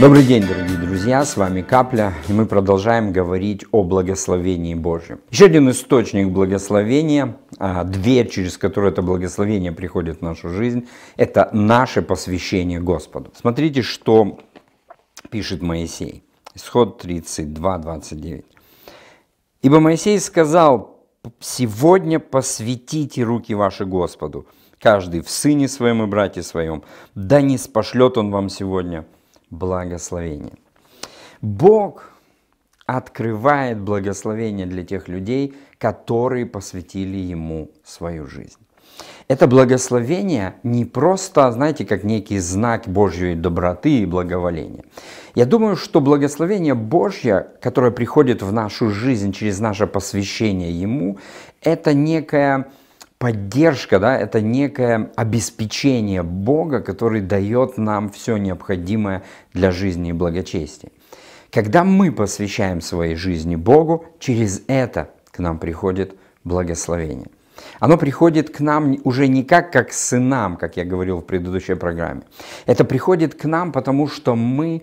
Добрый день, дорогие друзья, с вами Капля, и мы продолжаем говорить о благословении Божьем. Еще один источник благословения, а, дверь, через которую это благословение приходит в нашу жизнь, это наше посвящение Господу. Смотрите, что пишет Моисей. Исход 32, 29. «Ибо Моисей сказал, сегодня посвятите руки ваши Господу, каждый в сыне своем и брате своем, да не спошлет он вам сегодня» благословение. Бог открывает благословение для тех людей, которые посвятили Ему свою жизнь. Это благословение не просто, знаете, как некий знак Божьей доброты и благоволения. Я думаю, что благословение Божье, которое приходит в нашу жизнь через наше посвящение Ему, это некая поддержка, да, это некое обеспечение Бога, который дает нам все необходимое для жизни и благочестия. Когда мы посвящаем своей жизни Богу, через это к нам приходит благословение. Оно приходит к нам уже не как, как сынам, как я говорил в предыдущей программе. Это приходит к нам, потому что мы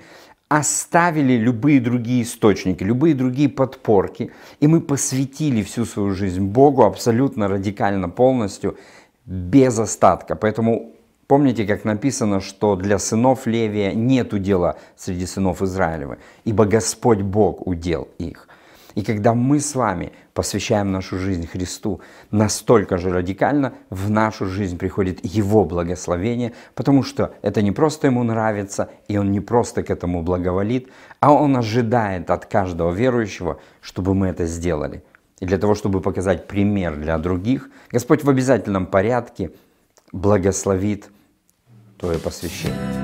оставили любые другие источники, любые другие подпорки, и мы посвятили всю свою жизнь Богу абсолютно радикально, полностью, без остатка. Поэтому помните, как написано, что для сынов Левия нету дела среди сынов Израилева, ибо Господь Бог удел их. И когда мы с вами посвящаем нашу жизнь Христу настолько же радикально, в нашу жизнь приходит Его благословение, потому что это не просто Ему нравится, и Он не просто к этому благоволит, а Он ожидает от каждого верующего, чтобы мы это сделали. И для того, чтобы показать пример для других, Господь в обязательном порядке благословит твое посвящение.